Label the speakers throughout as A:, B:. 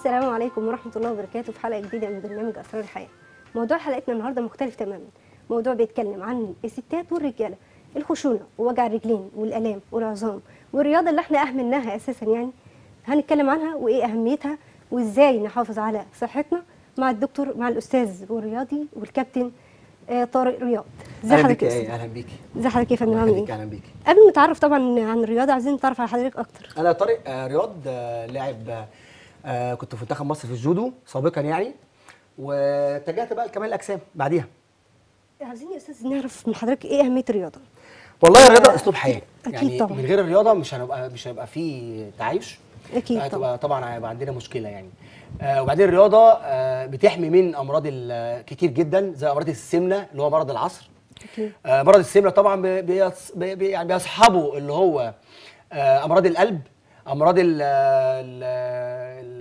A: السلام عليكم ورحمة الله وبركاته في حلقة جديدة من برنامج أسرار الحياة. موضوع حلقتنا النهاردة مختلف تماما. موضوع بيتكلم عن الستات والرجالة، الخشونة ووجع الرجلين والآلام والعظام والرياضة اللي احنا أهملناها أساسا يعني. هنتكلم عنها وإيه أهميتها وإزاي نحافظ على صحتنا مع الدكتور مع الأستاذ والرياضي والكابتن آه، طارق رياض ازي حضرتك ايه اهلا
B: بيك ازي حضرتك يا فندم اهلا بيكي
A: إيه؟ قبل ما نتعرف طبعا عن الرياضه عايزين نتعرف على حضرتك
B: اكتر انا طارق آه، رياض آه، لاعب آه كنت في منتخب مصر في الجودو سابقا يعني واتجهت بقى لكمال الاجسام بعديها إيه، عايزين يا استاذ نعرف من حضرتك ايه اهميه الرياضه والله الرياضه اسلوب حياه اكيد يعني طبعا من غير الرياضه مش هنبقى مش هيبقى في تعايش اكيد آه، طبعا طبعا هيبقى عندنا مشكله يعني آه وبعدين الرياضه آه بتحمي من امراض كتير جدا زي امراض السمنه اللي هو مرض العصر اكيد آه مرض السمنه طبعا بيص... بي يعني بيصحبه اللي هو آه امراض القلب امراض ال ال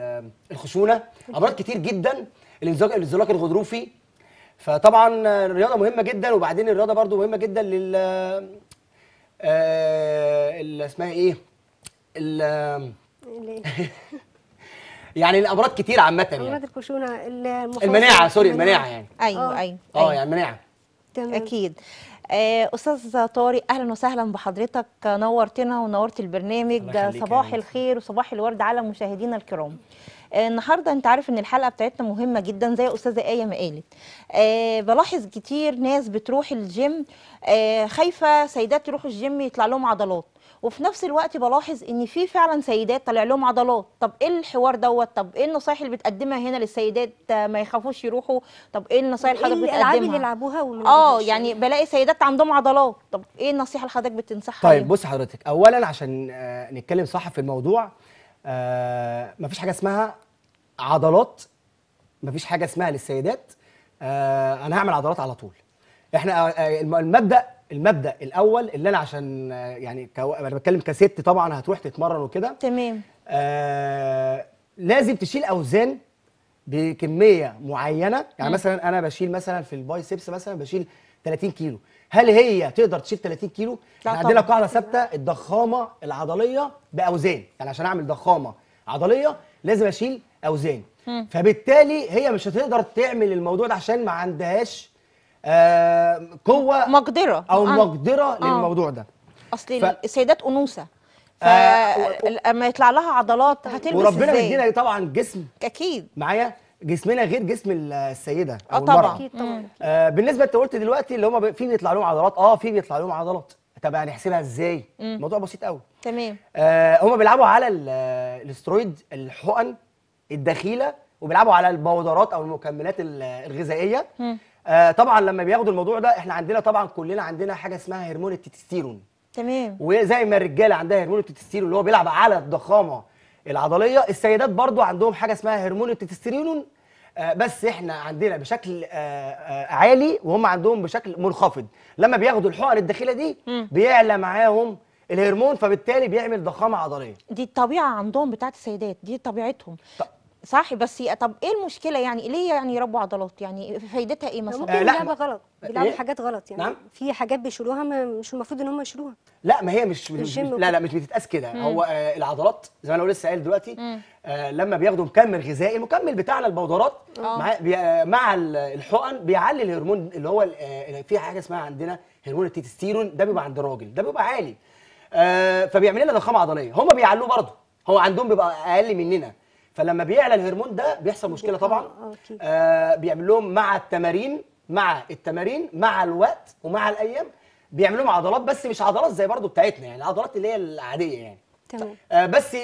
B: ال الخشونه امراض كتير جدا الانزلاق الانزلاق الغضروفي فطبعا الرياضه مهمه جدا وبعدين الرياضه برضو مهمه جدا لل آه، اللي اسمها ايه ال يعني الامراض كتير عامه يعني امراض
A: الخشونه المناعه سوري المناعه يعني ايوه آه. ايوه اه أيوة. يعني المناعه
B: تمام اكيد
C: آه، استاذ طارق اهلا وسهلا بحضرتك نورتنا ونورت البرنامج صباح الخير وصباح الورد على مشاهدينا الكرام آه، النهارده انت عارف ان الحلقه بتاعتنا مهمه جدا زي استاذه ايه ما قالت أه بلاحظ كتير ناس بتروح الجيم أه خايفه سيدات يروحوا الجيم يطلع لهم عضلات وفي نفس الوقت بلاحظ ان في فعلا سيدات طالع لهم عضلات طب ايه الحوار دوت طب ايه النصايح اللي بتقدمها هنا للسيدات ما يخافوش يروحوا طب ايه النصايح اللي حضرتك إيه بتقدمها الالعاب اللي
A: يلعبوها اه يعني
C: بلاقي سيدات عندهم عضلات طب ايه النصيحه اللي حضرتك بتنصحها طيب
B: بص حضرتك اولا عشان آه، نتكلم صح في الموضوع آه، ما فيش حاجه اسمها عضلات ما فيش حاجه اسمها للسيدات آه، انا هعمل عضلات على طول احنا المبدا المبدا الاول اللي انا عشان يعني كو... انا بتكلم كست طبعا هتروح تتمرن وكده تمام آه لازم تشيل اوزان بكميه معينه يعني م. مثلا انا بشيل مثلا في البايسبس مثلا بشيل 30 كيلو هل هي تقدر تشيل 30 كيلو عندنا قاعده ثابته الضخامه العضليه باوزان يعني عشان اعمل ضخامه عضليه لازم اشيل اوزان م. فبالتالي هي مش هتقدر تعمل الموضوع ده عشان ما عندهاش آه، قوه مقدره او آه. مقدره آه. للموضوع ده
C: اصل ف... السيدات انوثه آه، فلما يطلع لها عضلات هتلبس وربنا مدينا
B: طبعا جسم اكيد معايا جسمنا غير جسم السيده او آه طبعا اكيد طبعا آه بالنسبه انت قلت دلوقتي اللي هم في بيطلع لهم عضلات اه في بيطلع لهم عضلات طب يعني هنحسبها ازاي الموضوع بسيط قوي تمام آه هم بيلعبوا على الاسترويد الحقن الدخيله وبيلعبوا على البودرات او المكملات الغذائيه آه طبعا لما بياخدوا الموضوع ده احنا عندنا طبعا كلنا عندنا حاجه اسمها هرمون التستيرون تمام وزي ما الرجاله عندها هرمون التستيرون اللي هو بيلعب على الضخامه العضليه السيدات برضو عندهم حاجه اسمها هرمون التستيرون آه بس احنا عندنا بشكل آه, آه، عالي وهم عندهم بشكل منخفض لما بياخدوا الحقن الداخله دي بيعلى معاهم الهرمون فبالتالي بيعمل ضخامه عضليه
C: دي الطبيعه عندهم بتاعت السيدات دي طبيعتهم صح بس طب ايه المشكله يعني ليه يعني يربوا عضلات يعني فايدتها ايه مثلا ممكن آه لعبه غلط بيلعبوا إيه؟ حاجات غلط يعني نعم؟
A: في حاجات بيشيلوها مش المفروض ان هم يشيلوها
B: لا ما هي مش, مش لا لا مش بتتقاس كده هو آه العضلات زي ما انا لسه قايل دلوقتي آه لما بياخدوا مكمل غذائي المكمل بتاعنا البودرات آه. مع آه، مع الحقن بيعلي الهرمون اللي هو آه في حاجه اسمها عندنا هرمون التستيرون ده بيبقى عند الراجل ده بيبقى عالي آه فبيعمل لنا ضخامه عضليه هم بيعلوه برضه هو عندهم بيبقى اقل مننا فلما بيعلى الهرمون ده بيحصل مشكله طبعا آه،, آه بيعمل لهم مع التمارين مع التمارين مع الوقت ومع الايام بيعملوا لهم عضلات بس مش عضلات زي برضو بتاعتنا يعني العضلات اللي هي العاديه يعني تمام آه بس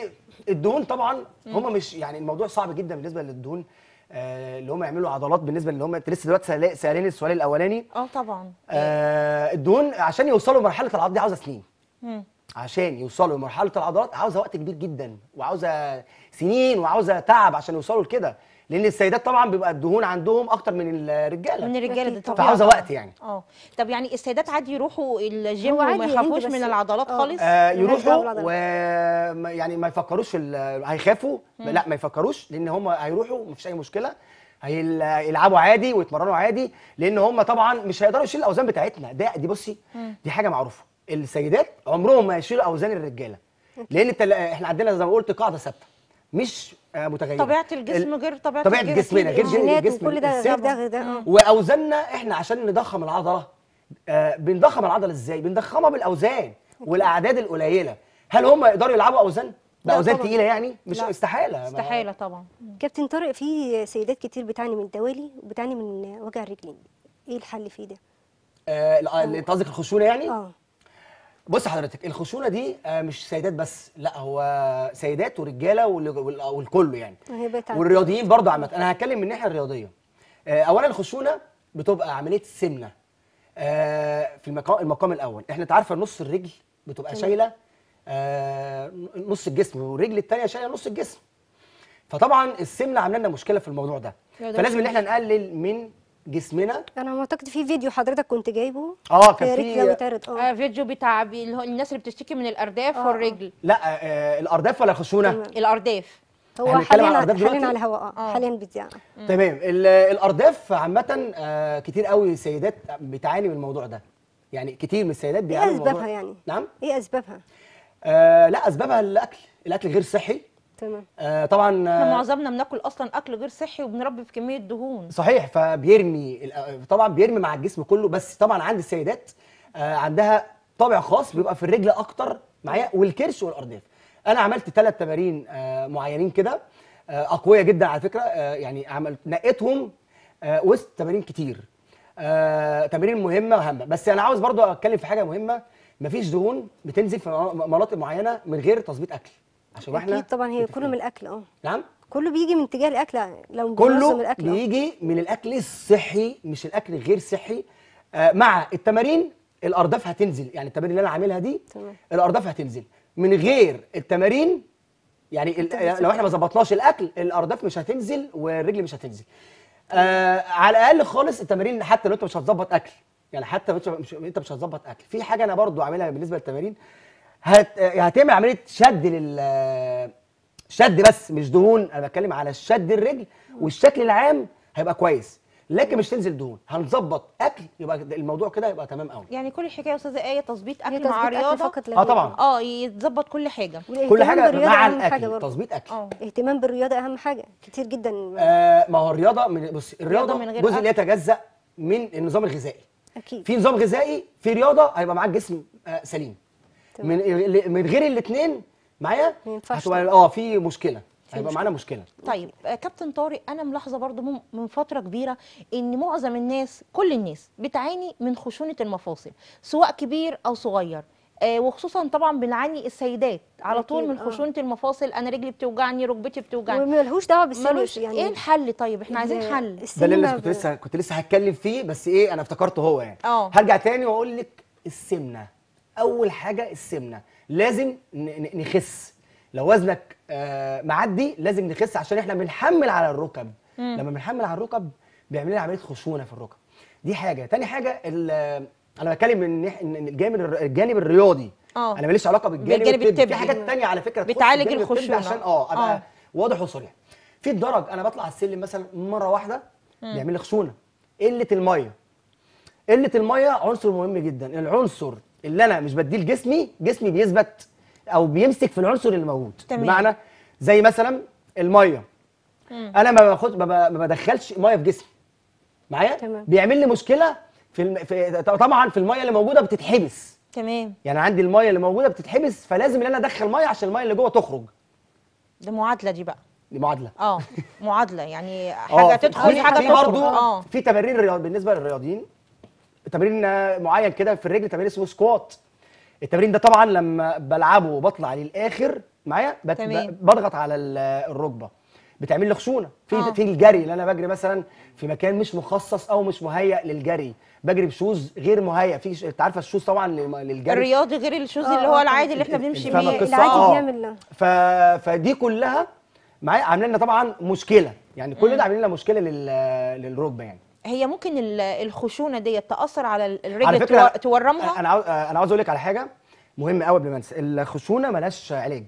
B: الدهون طبعا هم مش يعني الموضوع صعب جدا بالنسبه للدهون آه اللي هم يعملوا عضلات بالنسبه اللي هم لسه دلوقتي سالين السؤال الاولاني اه طبعا آه الدهون عشان يوصلوا لمرحله العض دي عاوزه سنين مم. عشان يوصلوا لمرحله العضلات عاوزه وقت كبير جدا وعاوزه سنين وعاوزه تعب عشان يوصلوا لكده لان السيدات طبعا بيبقى الدهون عندهم اكتر من الرجاله من الرجاله ده طبعا فعاوزه وقت يعني
C: اه طب يعني السيدات عادي يروحوا الجيم وما يعني يخافوش من العضلات أوه. خالص آه يروحوا و
B: يعني ما يفكروش هيخافوا لا ما يفكروش لان هم هيروحوا مفيش اي مشكله هيلعبوا عادي ويتمرنوا عادي لان هم طبعا مش هيقدروا يشيلوا الاوزان بتاعتنا ده دي بصي دي حاجه معروفه السيدات عمرهم ما يشيلوا اوزان الرجاله لان احنا عندنا زي ما قلت قاعده ثابته مش آه، متغيره طبيعه الجسم غير طبيعه طبيعه جسمنا غير جينات الجسم كل ده غير ده واوزاننا احنا عشان نضخم العضله آه بنضخم العضله ازاي بنضخمها بالاوزان والاعداد القليله هل هم يقدروا يلعبوا اوزان باوزان اوزان تقيله يعني مش لا. استحاله استحاله
A: طبعا كابتن طارق في سيدات كتير بتعاني من دوالي وبتعاني من وجع الرجلين ايه الحل في ده
B: آه انت قصدك الخشونه يعني اه بص حضرتك الخشونه دي آه، مش سيدات بس لا هو سيدات ورجاله والكل يعني
A: والرياضيين برضه عامه
B: انا هتكلم من الناحيه الرياضيه آه، اولا الخشونه بتبقى عمليه سمنه آه، في المقام, المقام الاول احنا انت عارفه نص الرجل بتبقى شايله نص الجسم والرجل الثانيه شايله نص الجسم فطبعا السمنه عامله لنا مشكله في الموضوع ده فلازم ان احنا نقلل من جسمنا انا اعتقد في فيديو حضرتك كنت جايبه اه
C: كان في آه. آه فيديو بتاع الناس اللي بتشتكي من الارداف آه. آه. والرجل
B: لا آه،, آه الارداف ولا الخشونه
A: الارداف هو حاليا على حاليا على الهواء اه حاليا بتذيع
B: تمام الارداف عامه آه كتير قوي سيدات بتعاني من الموضوع ده يعني كتير من السيدات إيه بيعانوا من الموضوع ايه اسبابها يعني نعم ايه اسبابها آه لا اسبابها الاكل الاكل غير صحي تمام آه طبعا آه، احنا معظمنا
C: بناكل اصلا اكل غير صحي وبنربي في كميه دهون صحيح
B: فبيرمي آه، طبعا بيرمي مع الجسم كله بس طبعا عند السيدات آه عندها طابع خاص بيبقى في الرجل اكتر معايا والكرش والارداف انا عملت ثلاث تمارين آه معينين كده آه اقويه جدا على فكره آه يعني عملت نقيتهم آه وسط تمارين كتير آه تمارين مهمه وهامه بس انا عاوز برضو اتكلم في حاجه مهمه مفيش دهون بتنزل في مناطق معينه من غير تظبيط اكل عشان احنا اكيد
A: طبعا هي كله من الاكل اه نعم كله بيجي من اتجاه الاكل لو كله من
B: الأكل آه. بيجي من الاكل الصحي مش الاكل غير صحي آه، مع التمارين الارداف هتنزل يعني التمارين اللي انا عاملها دي تمام. الارداف هتنزل من غير التمارين يعني لو احنا ما ظبطناش الاكل الارداف مش هتنزل والرجل مش هتنزل آه على الاقل خالص التمارين حتى لو انت مش هتظبط اكل يعني حتى مش انت مش هتظبط اكل في حاجه انا برضو عاملها بالنسبه للتمارين هت... هتعمل عمليه شد لل شد بس مش دهون انا بتكلم على الشد الرجل والشكل العام هيبقى كويس لكن مش تنزل دهون هنظبط اكل يبقى الموضوع كده يبقى تمام قوي
C: يعني كل الحكايه يا استاذه ايه تظبيط يعني اكل مع رياضه فقط اه طبعا اه يتظبط كل حاجه كل حاجه
B: مع الاكل تظبيط
A: اكل اه اهتمام بالرياضه اهم حاجه كتير جدا
B: آه ما هو الرياضه من بص الرياضه من غير جزء لا يتجزا من النظام الغذائي اكيد في نظام غذائي في رياضه هيبقى معاك جسم آه سليم من من غير الاثنين معايا هتبقى اه في مشكله هيبقى معانا مشكله طيب
C: آه، كابتن طارق انا ملاحظه برضو من فتره كبيره ان معظم الناس كل الناس بتعاني من خشونه المفاصل سواء كبير او صغير آه، وخصوصا طبعا بنعاني السيدات على طول من آه. خشونه آه. المفاصل انا رجلي بتوجعني ركبتي بتوجعني وملهوش دعوه بالسن إيه يعني ايه الحل طيب احنا
A: عايزين حل ده اللي كنت لسه
B: كنت لسه هتكلم فيه بس ايه انا افتكرته هو يعني آه. هرجع تاني واقول لك السمنه اول حاجه السمنه لازم نخس لو وزنك آه، معدي لازم نخس عشان احنا بنحمل على الركب مم. لما بنحمل على الركب بيعمل لنا عمليه خشونه في الركب دي حاجه تاني حاجه انا بتكلم من الجانب الجانب الرياضي أوه. انا ماليش علاقه بالجانب, بالجانب الطبي التب... في حاجات تانية على فكره بتعالج الخشونه عشان اه ابقى أوه. واضح وصريح في الدرج انا بطلع السلم مثلا مره واحده بيعمل لي خشونه قله الميه قله الميه عنصر مهم جدا العنصر اللي انا مش بديه لجسمي جسمي بيثبت او بيمسك في العنصر اللي موجود تمام. بمعنى زي مثلا الميه مم. انا ما باخد ما بدخلش ميه في جسمي معايا تمام. بيعمل لي مشكله في, الم... في طبعا في الميه اللي موجوده بتتحبس تمام يعني عندي الميه اللي موجوده بتتحبس فلازم ان انا ادخل ميه عشان الميه اللي جوه تخرج دي معادله دي بقى دي معادله
C: اه معادله يعني آه، حاجه تدخل حاجه تخرج برضو آه.
B: في تمارين بالنسبه للرياضيين تمرين معين كده في الرجل تمرين اسمه سكوات التمرين ده طبعا لما بلعبه وبطلع للاخر معايا بضغط على الركبه بتعمل لي خشونه في آه. في الجري اللي انا بجري مثلا في مكان مش مخصص او مش مهيئ للجري بجري بشوز غير مهيئ في انت عارفه الشوز طبعا للجري الرياضي
C: غير الشوز آه. اللي هو آه، العادي اللي احنا بنمشي بيه العادي آه. بيعمل
B: ف... فدي كلها معايا عاملين لنا طبعا مشكله يعني كل ده عاملين لنا مشكله لل... للركبه يعني
C: هي ممكن الخشونه ديت تاثر على الرجل على فكرة تورمها
B: انا عاوز آه، انا عاوز اقول لك على حاجه مهمه قوي قبل ما انسى الخشونه ملهاش علاج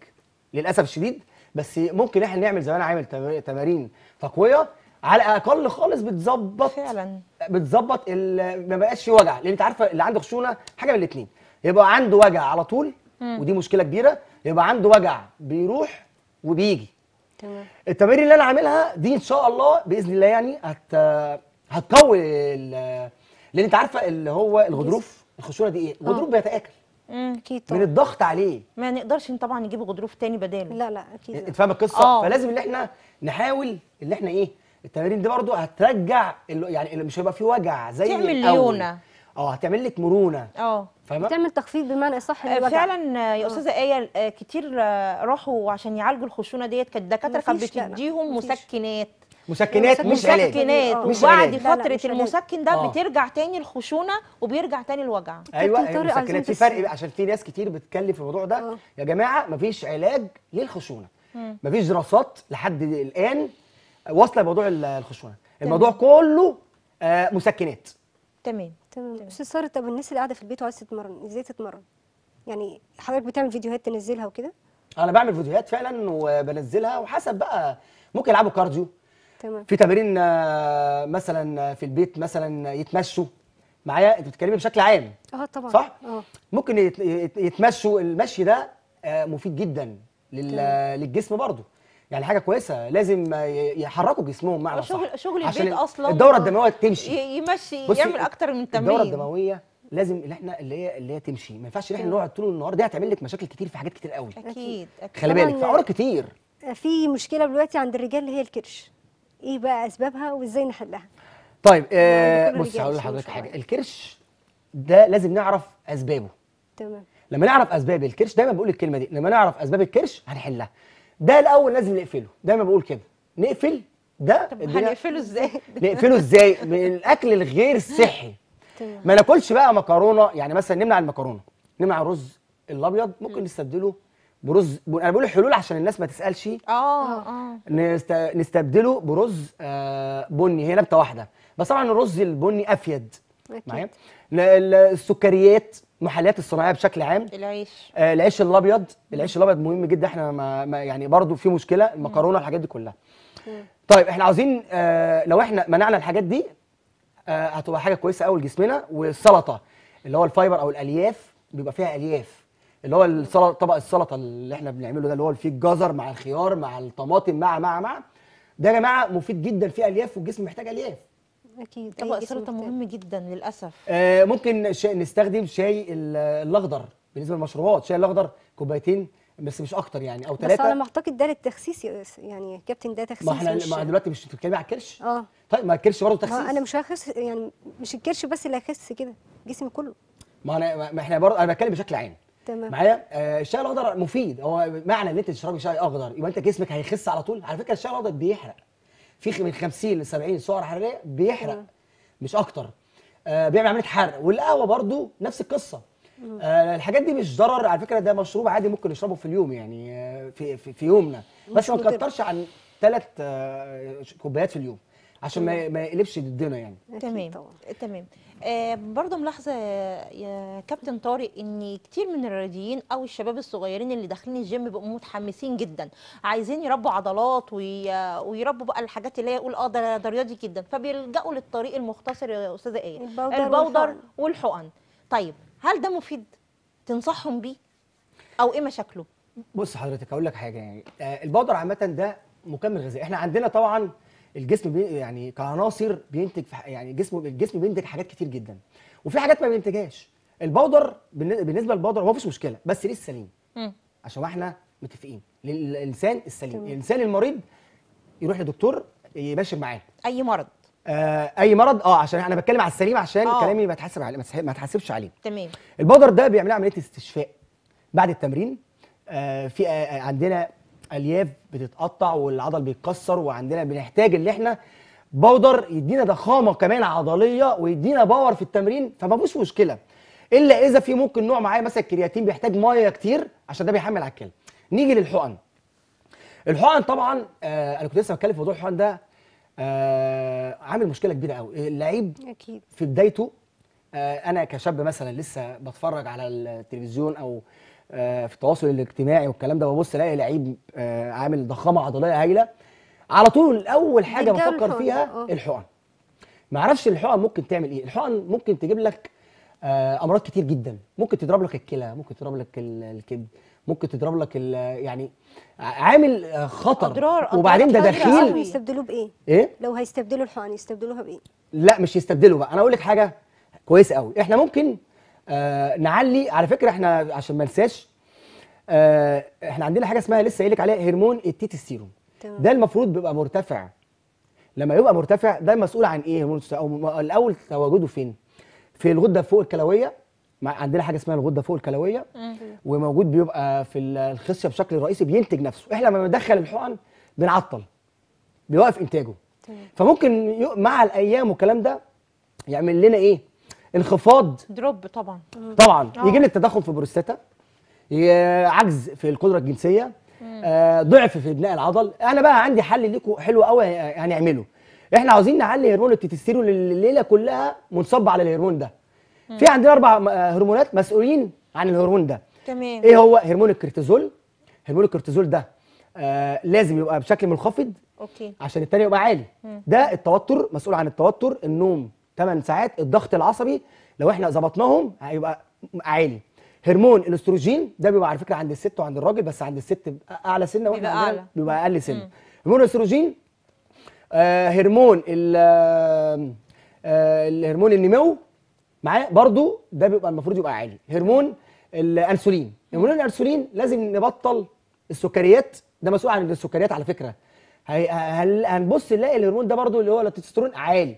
B: للاسف الشديد بس ممكن احنا نعمل زي ما انا عامل تمارين تقويه على الاقل خالص بتظبط فعلا بتظبط ما بقاش في وجع لان انت عارفه اللي عنده خشونه حاجه من الاثنين يبقى عنده وجع على طول مم. ودي مشكله كبيره يبقى عنده وجع بيروح وبيجي تمام التمارين اللي انا عاملها دي ان شاء الله باذن الله يعني هت هتقوي لان انت عارفه اللي هو الغضروف الخشونه دي ايه؟ الغضروف آه. بيتاكل
C: اكيد من الضغط عليه ما نقدرش طبعا نجيب غضروف تاني
B: بداله
A: لا لا اكيد انت فاهمه القصه؟ أوه. فلازم ان
B: احنا نحاول ان احنا ايه التمارين دي برضو هترجع يعني مش هيبقى في وجع زي تعمل ليونه اه هتعمل لك مرونه
C: اه فاهمه تعمل تخفيض بمعنى صح الوجع آه، فعلا آه، يا استاذه ايه كتير راحوا عشان يعالجوا الخشونه ديت كانت الدكاتره كانت بتديهم مسكنات
B: مسكنات مش علاج مسكنات وبعد فتره المسكن
C: ده آه. بترجع تاني الخشونه وبيرجع تاني الوجع ايوه, أيوة، مسكنات في فرق
B: عشان في ناس كتير بتتكلم في الموضوع ده آه. يا جماعه مفيش علاج للخشونه مفيش دراسات لحد الان واصله لموضوع الخشونه الموضوع كله آه مسكنات
A: تمام تمام استاذ ساره طب الناس اللي قاعده في البيت وعايزه تتمرن ازاي تتمرن يعني حضرتك بتعمل فيديوهات تنزلها وكده
B: انا بعمل فيديوهات فعلا وبنزلها وحسب بقى ممكن يلعبوا كارديو تمام في تمارين آه، مثلا آه، في البيت مثلا يتمشوا معايا انت بتتكلمي بشكل عام
A: اه طبعا صح اه
B: ممكن يتمشوا المشي ده آه، مفيد جدا للجسم برضه يعني حاجه كويسه لازم يحركوا جسمهم معنا شغل صح شغل البيت اصلا الدوره الدمويه تمشي يمشي يعمل اكتر من تمرين الدوره الدمويه لازم اللي احنا اللي هي اللي هي تمشي ما ينفعش ان احنا نقعد طول النهار دي هتعمل لك مشاكل كتير في حاجات كتير قوي اكيد,
A: أكيد. خلي بالك في عوار كتير في مشكله دلوقتي عند الرجال اللي هي الكرش ايه بقى اسبابها وازاي نحلها
B: طيب آه بص هقول لحضرتك حاجه الكرش ده لازم نعرف اسبابه تمام لما نعرف اسباب الكرش دايما بقول الكلمه دي لما نعرف اسباب الكرش هنحلها ده الاول لازم نقفله دايما بقول كده نقفل ده طب هنقفله ازاي نقفله ازاي من الاكل الغير صحي ما ناكلش بقى مكرونه يعني مثلا نمنع المكرونه نمنع الرز الابيض ممكن نستبدله برز انا بقول الحلول عشان الناس ما تسالش اه
C: اه, آه.
B: نست... نستبدله برز آه، بني هي نبته واحده بس طبعا الرز البني افيد معايا السكريات محلات الصناعيه بشكل عام العيش آه العيش الابيض العيش الابيض مهم جدا احنا ما... ما يعني برضو في مشكله المكرونه والحاجات دي كلها مم. طيب احنا عاوزين آه لو احنا منعنا الحاجات دي آه هتبقى حاجه كويسه قوي لجسمنا والسلطه اللي هو الفايبر او الالياف بيبقى فيها الياف اللي هو السلطه طبق السلطه اللي احنا بنعمله ده اللي هو فيه الجزر مع الخيار مع الطماطم مع مع مع ده يا جماعه مفيد جدا فيه الياف والجسم محتاج الياف
C: اكيد طبق السلطه مهم جدا للاسف
B: آه ممكن شا... نستخدم شاي الاخضر بالنسبه للمشروبات شاي الاخضر كوبايتين بس مش اكتر يعني او ثلاثه بس انا ما
A: اعتقد ده للتخسيس يعني كابتن ده تخسيس ما احنا مش ما
B: دلوقتي مش بتتكلمي على الكرش اه طيب ما الكرش برضه تخسيس ما انا
A: مش هخس يعني مش الكرش بس اللي هيخس كده جسمي كله
B: ما انا ما احنا برضه انا بتكلم بشكل عام تمام معايا آه الشاي الاخضر مفيد هو معنى ان انت تشربي شاي اخضر يبقى انت جسمك هيخس على طول على فكره الشاي الاخضر بيحرق في من 50 ل 70 سعر حراريه بيحرق مم. مش اكتر آه بيعمل عمليه حرق والقهوه برضو نفس القصه آه الحاجات دي مش ضرر على فكره ده مشروب عادي ممكن نشربه في اليوم يعني آه، في في, في يومنا بس ما تكترش عن ثلاث آه، كوبايات في اليوم عشان ما ما يقلبش ضدنا يعني
C: تمام آه، تمام آه برضه ملاحظه يا كابتن طارق ان كتير من الرياضيين او الشباب الصغيرين اللي داخلين الجيم بيبقوا متحمسين جدا عايزين يربوا عضلات وي... ويربوا بقى الحاجات اللي هي يقول اه ده ده رياضي جدا فبيلجأوا للطريق المختصر يا استاذه ايه البودر, البودر والحقن. والحقن طيب هل ده مفيد تنصحهم بيه
B: او ايه مشاكله بص حضرتك هقول لك حاجه يعني آه، البودر عامه ده مكمل غذائي احنا عندنا طبعا الجسم بي يعني كعناصر بينتج يعني الجسم الجسم بينتج حاجات كتير جدا وفي حاجات ما بينتجهاش البودر بالنسبه للبودر هو فيش مشكله بس ليه السليم عشان احنا متفقين للانسان السليم الانسان المريض يروح لدكتور يباشر معاه اي مرض آه اي مرض اه عشان انا بتكلم على السليم عشان أوه. كلامي ما تحسب عليه ما تحسبش عليه تمام البودر ده بيعمل عمليه استشفاء بعد التمرين آه في آه, آه، عندنا الياف بتتقطع والعضل بيتكسر وعندنا بنحتاج ان احنا باودر يدينا ضخامه كمان عضليه ويدينا باور في التمرين فما فيش مشكله الا اذا في ممكن نوع معين مثلا الكرياتين بيحتاج ميه كتير عشان ده بيحمل على الكلى نيجي للحقن الحقن طبعا آه انا كنت لسه بتكلم في موضوع الحقن ده آه عامل مشكله كبيره قوي اللعيب اكيد في بدايته آه انا كشاب مثلا لسه بتفرج على التلفزيون او آه، في التواصل الاجتماعي والكلام ده ببص الاقي لعيب آه، عامل ضخامه عضليه هايله على طول اول حاجه بفكر فيها آه. الحقن ما اعرفش الحقن ممكن تعمل ايه الحقن ممكن تجيب لك امراض كتير جدا ممكن تضرب لك الكلى ممكن تضرب لك الكبد ممكن تضرب لك يعني عامل خطر أضرار أضرار وبعدين ده دخيل
A: يستبدلوه بايه ايه لو هيستبدلوا الحقن يستبدلوها بايه
B: لا مش يستبدلوا بقى انا اقول لك حاجه كويسه قوي احنا ممكن آه نعلي على فكره احنا عشان ما ننساش آه احنا عندنا حاجه اسمها لسه قايل لك عليها هرمون التيتستيرون ده المفروض بيبقى مرتفع لما يبقى مرتفع ده مسؤول عن ايه هرمون او الاول تواجده فين في الغده فوق الكلويه عندنا حاجه اسمها الغده فوق الكلويه وموجود بيبقى في الخصيه بشكل رئيسي بينتج نفسه احنا لما بندخل الحقن بنعطل بيوقف انتاجه فممكن مع الايام والكلام ده يعمل لنا ايه انخفاض
C: دروب طبعا
B: طبعا أوه. يجي لك تضخم في البروستاتا عجز في القدره الجنسيه آه ضعف في بناء العضل انا بقى عندي حل ليكم حلو قوي هنعمله آه، يعني احنا عاوزين نعلي هرمون التستيرون الليله كلها منصب على الهرمون ده مم. في عندنا اربع آه، هرمونات مسؤولين عن الهرمون ده تمام ايه هو هرمون الكورتيزول هرمون الكورتيزول ده آه لازم يبقى بشكل منخفض اوكي عشان الثاني يبقى عالي ده التوتر مسؤول عن التوتر النوم 8 ساعات الضغط العصبي لو احنا ظبطناهم هيبقى عالي هرمون الاستروجين ده بيبقى على فكره عند الست وعند الراجل بس عند الست اعلى سنه واحنا بيبقى اعلى بيبقى اقل سنه مم. هرمون الاستروجين آه هرمون ال آه, آه، الهرمون النمو معاه برضو ده بيبقى المفروض يبقى عالي هرمون الانسولين هرمون الانسولين لازم نبطل السكريات ده مسؤول عن السكريات على فكره هنبص نلاقي الهرمون ده برضو اللي هو التستوستيرون عالي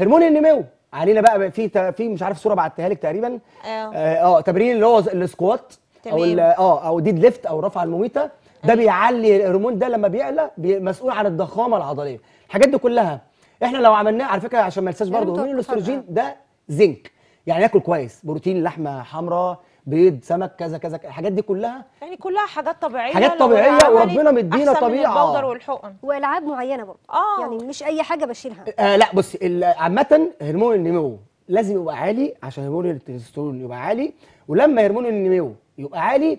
B: هرمون النمو علينا بقى في في مش عارف صوره بعتها لك تقريبا اه
A: اه,
B: آه، تمرين اللي هو السكوات او اه او ديد ليفت او رفع المميته ده أيوة. بيعلي الهرمون ده لما بيعلى مسؤول عن الضخامه العضليه الحاجات دي كلها احنا لو عملناها على فكره عشان ما ننساش يعني برضه هرمون الاستروجين ده زنك يعني ياكل كويس بروتين لحمه حمراء بيض سمك كذا كذا الحاجات دي كلها
A: يعني كلها حاجات طبيعيه حاجات طبيعيه وربنا مدينا طبيعه من البودر والحقن والعاب معينه برضه آه. يعني مش اي حاجه بشيلها آه لا
B: بصي عامه هرمون النمو لازم يبقى عالي عشان هرمون التستوستيرون يبقى عالي ولما هرمون النمو يبقى عالي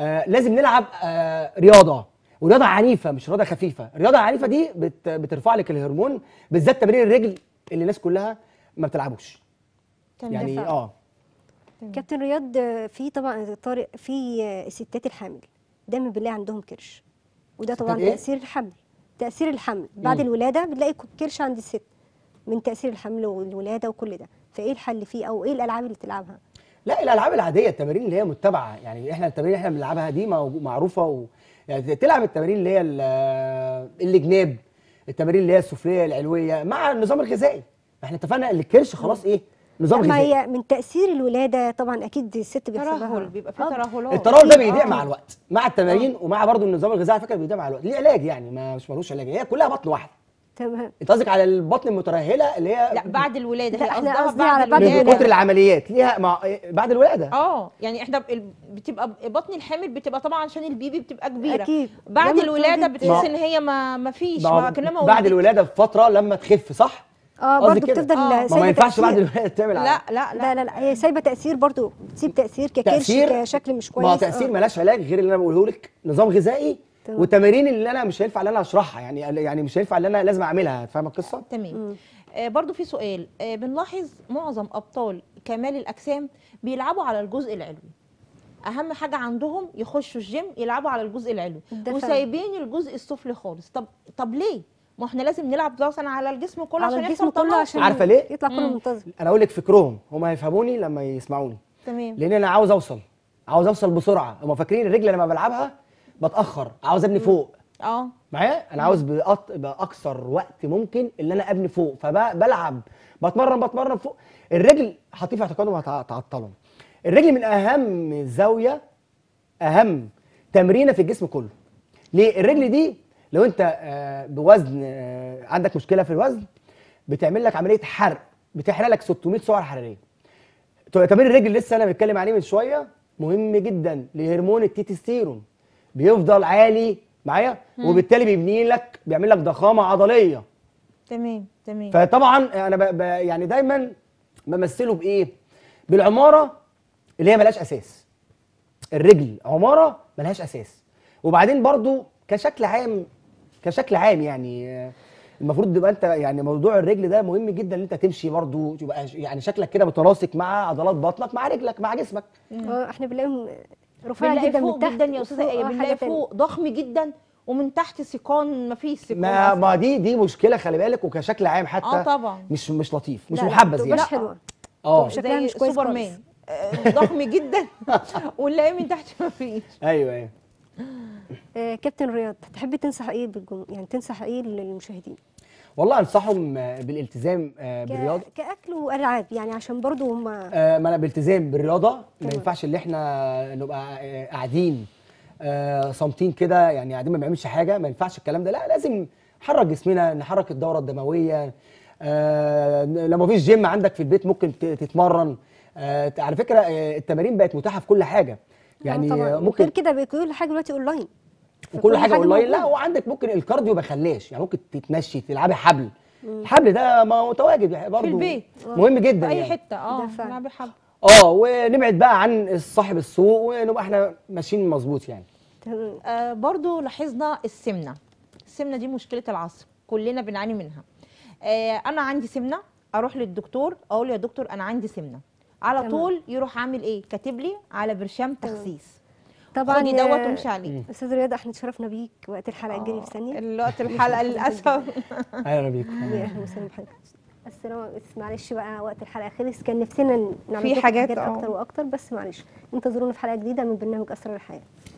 B: آه لازم نلعب آه رياضه ورياضه عنيفه مش رياضه خفيفه الرياضه العنيفه دي بت بترفع لك الهرمون بالذات تمرين الرجل اللي الناس كلها ما بتلعبوش
A: يعني اه كابتن رياض في طبعا طارق في الستات الحامل دايما بنلاقي عندهم كرش وده طبعا إيه؟ تاثير الحمل تاثير الحمل بعد الولاده بنلاقي كرش عند الست من تاثير الحمل والولاده وكل ده فايه الحل فيه او ايه الالعاب اللي تلعبها
B: لا الالعاب العاديه التمارين اللي هي متبعه يعني احنا التمارين اللي احنا بنلعبها دي معروفه و... يعني تلعب التمارين اللي هي الجناب التمارين اللي هي السفليه العلويه مع النظام الغذائي احنا اتفقنا ان الكرش خلاص ايه نظام ما هي من تاثير الولاده
A: طبعا اكيد الست بيحصل ترهل بيبقى في ترهلات الترهل ده بيضيع آه. مع الوقت
B: مع التمارين آه. ومع برضو النظام الغذائي على فكره بيضيع مع الوقت ليه علاج يعني ما مش ملوش علاج هي كلها بطن واحده تمام انت قصدك على البطن المترهله اللي هي لا
C: بعد الولاده لا احنا قصدي على بعد الولاده من كتر
B: العمليات ليها مع إيه، بعد الولاده
C: اه يعني احنا بتبقى بطن الحامل بتبقى طبعا عشان البيبي بتبقى كبيره اكيد
A: بعد الولاده بتحس ان هي ما فيش ما كانها بعد
B: الولاده بفتره لما تخف صح
A: اه برضه بتفضل آه. سايبه ما ينفعش بعد الولاده تعمل لا لا لا لا لا هي سايبه تاثير برضه بتسيب تاثير ككرش كشكل مش كويس ما تاثير آه.
B: ملاش علاج غير اللي انا بقوله لك نظام غذائي وتمارين اللي انا مش هينفع اللي انا اشرحها يعني يعني مش هينفع اللي انا لازم اعملها فاهمه القصه آه، تمام
C: آه برضه في سؤال آه بنلاحظ معظم ابطال كمال الاجسام بيلعبوا على الجزء العلوي اهم حاجه عندهم يخشوا الجيم يلعبوا على الجزء العلوي وسايبين الجزء السفلي خالص طب طب ليه ما احنا لازم نلعب ضغطا على الجسم كله على عشان الجسم كله عشان عارفه ليه؟ يطلع كله
B: منتظم انا اقول لك فكرهم هم هيفهموني لما يسمعوني تمام لان انا عاوز اوصل عاوز اوصل بسرعه هم فاكرين الرجل لما بلعبها بتاخر عاوز ابني فوق اه معايا انا عاوز بأط... باكثر وقت ممكن اللي انا ابني فوق فبلعب بتمرن بتمرن فوق الرجل حاطيه في اعتقادهم هتعطلهم الرجل من اهم زاويه اهم تمرينه في الجسم كله ليه الرجل دي لو انت آه، بوزن آه، عندك مشكله في الوزن بتعمل لك عمليه حرق بتحرق لك 600 سعر حراريه تمرين الرجل لسه انا بتكلم عليه من شويه مهم جدا لهرمون التيتستيرون بيفضل عالي معايا وبالتالي بيبني لك بيعمل لك ضخامه عضليه
C: تمام تمام
B: فطبعا انا ب... ب... يعني دايما بمثله بايه بالعماره اللي هي ملهاش اساس الرجل عماره ملهاش اساس وبعدين برضو كشكل عام كشكل عام يعني المفروض تبقى انت يعني موضوع الرجل ده مهم جدا ان انت تمشي برضو تبقى يعني شكلك كده متناسق مع عضلات بطنك مع رجلك مع جسمك اه احنا بنلاقيهم
C: رفيع جدا فوق من تحت جدا يا استاذه ايه بنلاقي فوق ضخم جدا ومن تحت سيقان فيش سيقان ما
B: ما دي دي مشكله خلي بالك وكشكل عام حتى اه طبعا مش مش لطيف مش محبذ يعني مش حلوه اه شكلها مش كويس سوبر مان
C: آه،
A: ضخم جدا ونلاقيه من تحت ما فيش ايوه ايوه آه، كابتن رياض تحب تنصح ايه بالجم... يعني تنصح ايه للمشاهدين
B: والله انصحهم آه، بالالتزام آه، بالرياضه
A: كاكل والعاب يعني عشان برضو هم
B: ما انا بالالتزام بالرياضه ما ينفعش ان احنا نبقى قاعدين صامتين كده يعني قاعدين ما بنعملش حاجه ما ينفعش الكلام ده لا لازم نحرك جسمنا نحرك الدوره الدمويه لما فيش جيم عندك في البيت ممكن تتمرن على فكره التمارين بقت متاحه في كل حاجه يعني طبعاً. ممكن غير كده كل حاجه دلوقتي اونلاين وكل حاجه اونلاين لا وعندك ممكن الكارديو ما خلاش يعني ممكن تتمشي تلعبي حبل مم. الحبل ده متواجد يعني برضه في البيت مهم جدا في اي يعني.
C: حته اه تلعبي حبل
B: اه ونبعد بقى عن صاحب السوق ونبقى احنا ماشيين مظبوط يعني
C: آه برضو لاحظنا السمنه السمنه دي مشكله العصر كلنا بنعاني منها آه انا عندي سمنه اروح للدكتور اقول يا دكتور انا عندي سمنه على تمام. طول يروح عامل
A: ايه كاتب لي على برشام تخسيس طبعا خدي دوت ومش عليه آه، استاذ رياض احنا اتشرفنا بيك وقت الحلقه الجايه آه، في ثانيه الوقت الحلقه للاسف
B: اهلا بيكم اهلا وسهلا
A: بحضرتك السلام بس معلش بقى وقت الحلقه خلص كان نفسنا نعمل في حاجات, حاجات آه. اكتر واكتر بس معلش انتظرونا في حلقه جديده من برنامج اسرار الحياه